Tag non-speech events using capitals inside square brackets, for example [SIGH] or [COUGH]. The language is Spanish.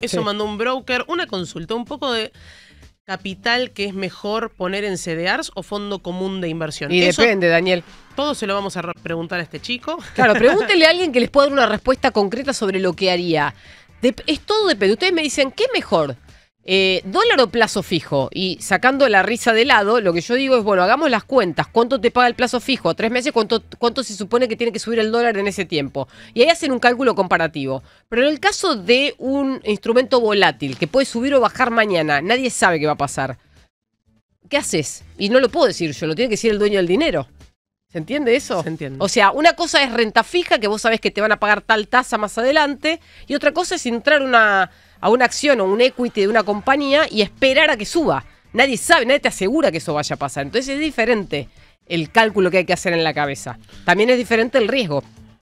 Eso mandó un broker, una consulta, un poco de capital que es mejor poner en CDRs o fondo común de inversión. Y depende, Daniel. Todo se lo vamos a preguntar a este chico. Claro, [LAUGHS] pregúntele a alguien que les pueda dar una respuesta concreta sobre lo que haría. es todo depende. Ustedes me dicen, ¿qué mejor? Eh, dólar o plazo fijo, y sacando la risa de lado, lo que yo digo es, bueno, hagamos las cuentas, cuánto te paga el plazo fijo, tres meses, cuánto, cuánto se supone que tiene que subir el dólar en ese tiempo. Y ahí hacen un cálculo comparativo. Pero en el caso de un instrumento volátil que puede subir o bajar mañana, nadie sabe qué va a pasar. ¿Qué haces? Y no lo puedo decir yo, lo tiene que decir el dueño del dinero. ¿Se entiende eso? O sea, una cosa es renta fija, que vos sabés que te van a pagar tal tasa más adelante, y otra cosa es entrar una a una acción o un equity de una compañía y esperar a que suba. Nadie sabe, nadie te asegura que eso vaya a pasar. Entonces es diferente el cálculo que hay que hacer en la cabeza. También es diferente el riesgo.